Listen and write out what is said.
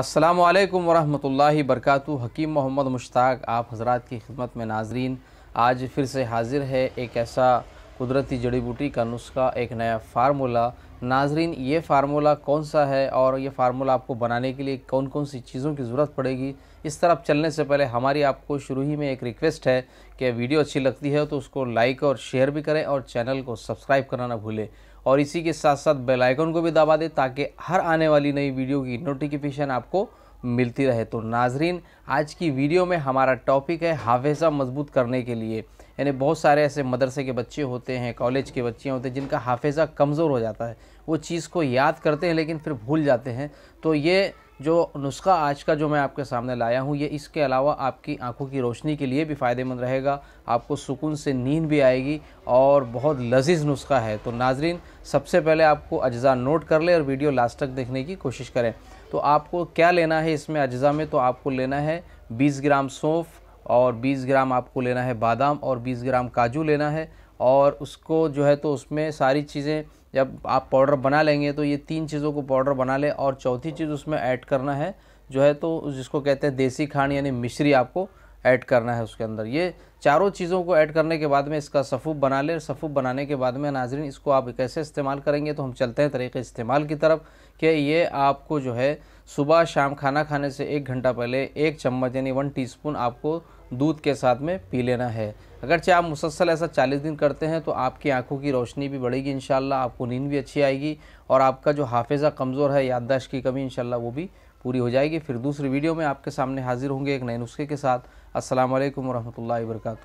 अस्सलाम वालेकुम वरहमतुल्लाहि बरकातु हकीम मोहम्मद मुश्ताक आप हजरात की खिदमत में नाजरीन आज फिर से हाजिर है एक ऐसा कुदरती जड़ी बूटी का नुस्खा एक नया फार्मूला नाजरीन ये फार्मूला कौन सा है और ये फार्मूला आपको बनाने के लिए कौन कौन सी चीज़ों की ज़रूरत पड़ेगी इस तरफ चलने से पहले हमारी आपको शुरू ही में एक रिक्वेस्ट है कि वीडियो अच्छी लगती है तो उसको लाइक और शेयर भी करें और चैनल को सब्सक्राइब करना ना भूलें और इसी के साथ साथ बेलाइकन को भी दबा दें ताकि हर आने वाली नई वीडियो की नोटिफिकेशन आपको मिलती रहे तो नाजरीन आज की वीडियो में हमारा टॉपिक है हाफिज़ा मजबूत करने के लिए यानी बहुत सारे ऐसे मदरसे के बच्चे होते हैं कॉलेज के बच्चे होते हैं जिनका हाफिज़ा कमज़ोर हो जाता है वो चीज़ को याद करते हैं लेकिन फिर भूल जाते हैं तो ये जो नुस्खा आज का जो मैं आपके सामने लाया हूँ ये इसके अलावा आपकी आंखों की रोशनी के लिए भी फ़ायदेमंद रहेगा आपको सुकून से नींद भी आएगी और बहुत लजीज नुस्खा है तो नाजरीन सबसे पहले आपको अज्जा नोट कर लें और वीडियो लास्ट तक देखने की कोशिश करें तो आपको क्या लेना है इसमें अज्जा में तो आपको लेना है 20 ग्राम सौंफ और 20 ग्राम आपको लेना है बादाम और 20 ग्राम काजू लेना है और उसको जो है तो उसमें सारी चीज़ें जब आप पाउडर बना लेंगे तो ये तीन चीज़ों को पाउडर बना लें और चौथी चीज़ उसमें ऐड करना है जो है तो जिसको कहते हैं देसी खाण यानी मिश्री आपको ऐड करना है उसके अंदर ये चारों चीज़ों को ऐड करने के बाद में इसका सफ़ूब बना लें सफ़ूब बनाने के बाद में नाजरीन इसको आप कैसे इस्तेमाल करेंगे तो हम चलते हैं तरीके इस्तेमाल की तरफ कि ये आपको जो है सुबह शाम खाना खाने से एक घंटा पहले एक चम्मच यानी वन टी आपको दूध के साथ में पी लेना है अगरचे आप मुसलसल ऐसा चालीस दिन करते हैं तो आपकी आंखों की रोशनी भी बढ़ेगी इन आपको नींद भी अच्छी आएगी और आपका जो हाफिज़ा कमज़ोर है याददाश्त की कमी इन वो भी पूरी हो जाएगी फिर दूसरी वीडियो में आपके सामने हाजिर होंगे एक नए नुस्खे के साथ असल वरहमल वर्का